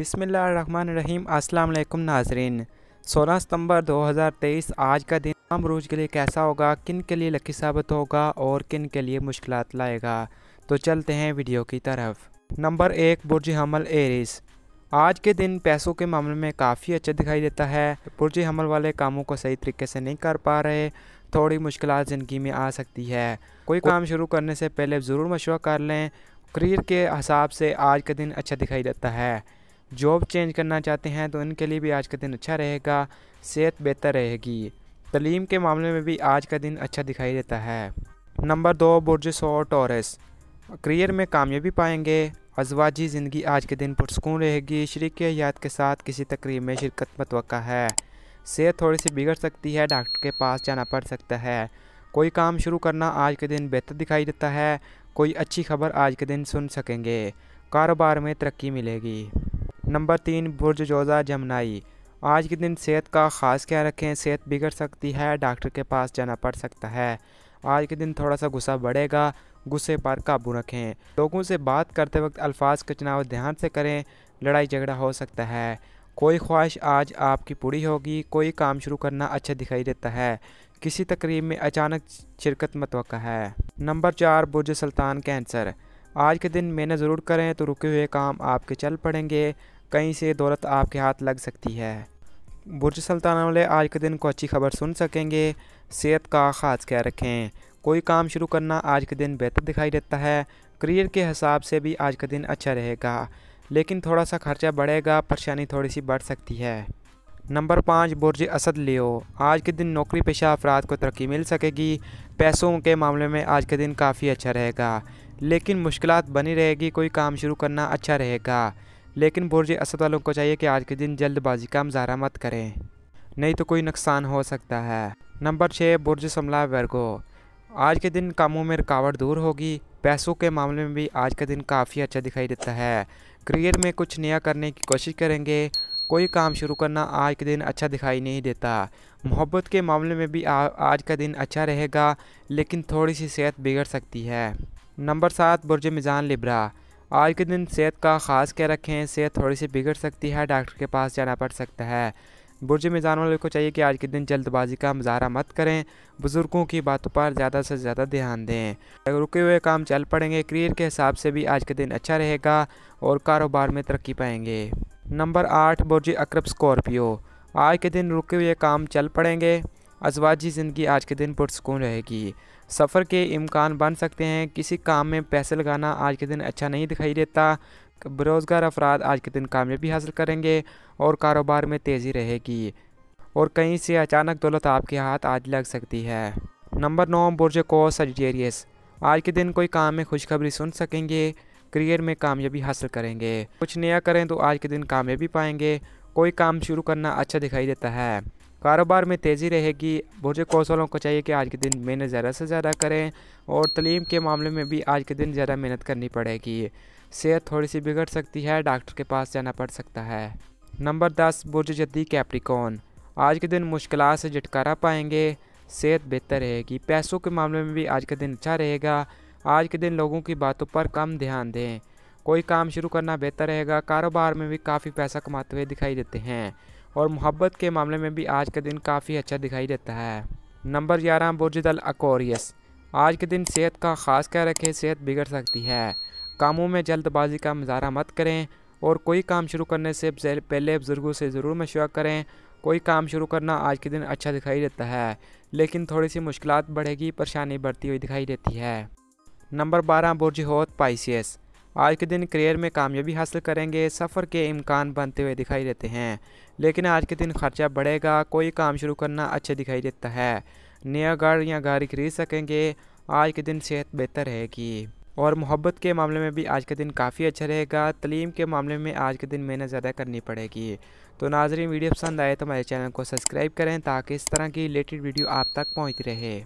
बिसमीम अस्सलाम नाजरीन 16 सितंबर 2023 आज का दिन आम रोज के लिए कैसा होगा किन के लिए लकी साबित होगा और किन के लिए मुश्किल लाएगा तो चलते हैं वीडियो की तरफ नंबर एक बुरज हमल एरिस आज के दिन पैसों के मामले में काफ़ी अच्छा दिखाई देता है बुरज हमल वाले कामों को सही तरीके से नहीं कर पा रहे थोड़ी मुश्किल ज़िंदगी में आ सकती है कोई काम शुरू करने से पहले ज़रूर मशवरा कर लें करियर के हिसाब से आज का दिन अच्छा दिखाई देता है जॉब चेंज करना चाहते हैं तो इनके लिए भी आज का दिन अच्छा रहेगा सेहत बेहतर रहेगी तलीम के मामले में भी आज का दिन अच्छा दिखाई देता है नंबर दो बुरज और टॉरस करियर में कामयाबी पाएंगे अजवाजी ज़िंदगी आज के दिन पुरस्कून रहेगी शरीक याद के साथ किसी तकरीब में शिरकत मतवक़ा है सेहत थोड़ी सी बिगड़ सकती है डॉक्टर के पास जाना पड़ सकता है कोई काम शुरू करना आज के दिन बेहतर दिखाई देता है कोई अच्छी खबर आज के दिन सुन सकेंगे कारोबार में तरक्की मिलेगी नंबर तीन बुर्ज जोजा जमनाई आज के दिन सेहत का ख़ास ख्याल रखें सेहत बिगड़ सकती है डॉक्टर के पास जाना पड़ सकता है आज के दिन थोड़ा सा गुस्सा बढ़ेगा गुस्से पर काबू रखें लोगों से बात करते वक्त अल्फाज का चुनाव ध्यान से करें लड़ाई झगड़ा हो सकता है कोई ख्वाहिश आज आपकी पूरी होगी कोई काम शुरू करना अच्छा दिखाई देता है किसी तकरीब में अचानक शिरकत मतव है नंबर चार बुर्ज सुल्तान कैंसर आज के दिन मेहनत ज़रूर करें तो रुके हुए काम आपके चल पड़ेंगे कहीं से दौलत आपके हाथ लग सकती है बुर्ज सल्ताना वाले आज के दिन को अच्छी खबर सुन सकेंगे सेहत का ख़ास ख्याल रखें कोई काम शुरू करना आज के दिन बेहतर दिखाई देता है करियर के हिसाब से भी आज का दिन अच्छा रहेगा लेकिन थोड़ा सा खर्चा बढ़ेगा परेशानी थोड़ी सी बढ़ सकती है नंबर पाँच बुर्ज असद लियो आज के दिन नौकरी पेशा अफराद को तरक्की मिल सकेगी पैसों के मामले में आज के दिन काफ़ी अच्छा रहेगा लेकिन मुश्किल बनी रहेगी कोई काम शुरू करना अच्छा रहेगा लेकिन बुर्ज असद वालों को चाहिए कि आज के दिन जल्दबाजी का मुजाहरा मत करें नहीं तो कोई नुकसान हो सकता है नंबर छः बुर्ज समला वर्गो आज के दिन कामों में रुकावट दूर होगी पैसों के मामले में भी आज का दिन काफ़ी अच्छा दिखाई देता है करियर में कुछ नया करने की कोशिश करेंगे कोई काम शुरू करना आज के दिन अच्छा दिखाई नहीं देता मोहब्बत के मामले में भी आ, आज का दिन अच्छा रहेगा लेकिन थोड़ी सी सेहत बिगड़ सकती है नंबर सात बुरज मिजान लिब्रा आज के दिन सेहत का ख़ास क्या रखें सेहत थोड़ी सी बिगड़ सकती है डॉक्टर के पास जाना पड़ सकता है बुरज मिज़ान वालों को चाहिए कि आज के दिन जल्दबाजी का मुजाहरा मत करें बुज़ुर्गों की बातों पर ज़्यादा से ज़्यादा ध्यान दें अगर रुके हुए काम चल पड़ेंगे करियर के हिसाब से भी आज के दिन अच्छा रहेगा और कारोबार में तरक्की पाएंगे नंबर आठ बुरज अक्रब स्कॉर्पियो आज के दिन रुके हुए काम चल पड़ेंगे अजवाजी ज़िंदगी आज के दिन पुरसकून रहेगी सफ़र के इम्कान बन सकते हैं किसी काम में पैसे लगाना आज के दिन अच्छा नहीं दिखाई देता बेरोज़गार अफराद आज के दिन कामयाबी हासिल करेंगे और कारोबार में तेज़ी रहेगी और कहीं से अचानक दौलत आपके हाथ आज लग सकती है नंबर नौ बुरज को सजेरियस आज के दिन कोई काम में खुशखबरी सुन सकेंगे करियर में कामयाबी हासिल करेंगे कुछ नया करें तो आज के दिन कामयाबी पाएंगे कोई काम शुरू करना अच्छा दिखाई देता है कारोबार में तेज़ी रहेगी मुझे कौशलों को चाहिए कि आज के दिन मेहनत ज़्यादा से ज़्यादा करें और तलीम के मामले में भी आज के दिन ज़्यादा मेहनत करनी पड़ेगी सेहत थोड़ी सी बिगड़ सकती है डॉक्टर के पास जाना पड़ सकता है नंबर दस बुर्ज जद्दी कैप्रिकॉन आज के दिन मुश्किल से झटकारा पाएंगे सेहत बेहतर रहेगी पैसों के मामले में भी आज का दिन अच्छा रहेगा आज के दिन लोगों की बातों पर कम ध्यान दें कोई काम शुरू करना बेहतर रहेगा कारोबार में भी काफ़ी पैसा कमाते हुए दिखाई देते हैं और मोहब्बत के मामले में भी आज का दिन काफ़ी अच्छा दिखाई देता है नंबर ग्यारह बुरज दल अकोरियस आज के दिन सेहत का ख़ास ख्याल रखें सेहत बिगड़ सकती है कामों में जल्दबाजी का मुजाहरा मत करें और कोई काम शुरू करने से पहले बुज़ुर्गों से ज़रूर मशवरा करें कोई काम शुरू करना आज के दिन अच्छा दिखाई देता है लेकिन थोड़ी सी मुश्किल बढ़ेगी परेशानी बढ़ती हुई दिखाई देती है नंबर बारह बुरज होत पाइसियस आज के दिन करियर में कामयाबी हासिल करेंगे सफ़र के इम्कान बनते हुए दिखाई देते हैं लेकिन आज के दिन खर्चा बढ़ेगा कोई काम शुरू करना अच्छा दिखाई देता है नया गाड़ या गाड़ी खरीद सकेंगे आज के दिन सेहत बेहतर रहेगी और मोहब्बत के मामले में भी आज का दिन काफ़ी अच्छा रहेगा तलीम के मामले में आज के दिन मेहनत ज़्यादा करनी पड़ेगी तो नाजरीन वीडियो पसंद आए तो हमारे चैनल को सब्सक्राइब करें ताकि इस तरह की रिलेटेड वीडियो आप तक पहुँचती रहे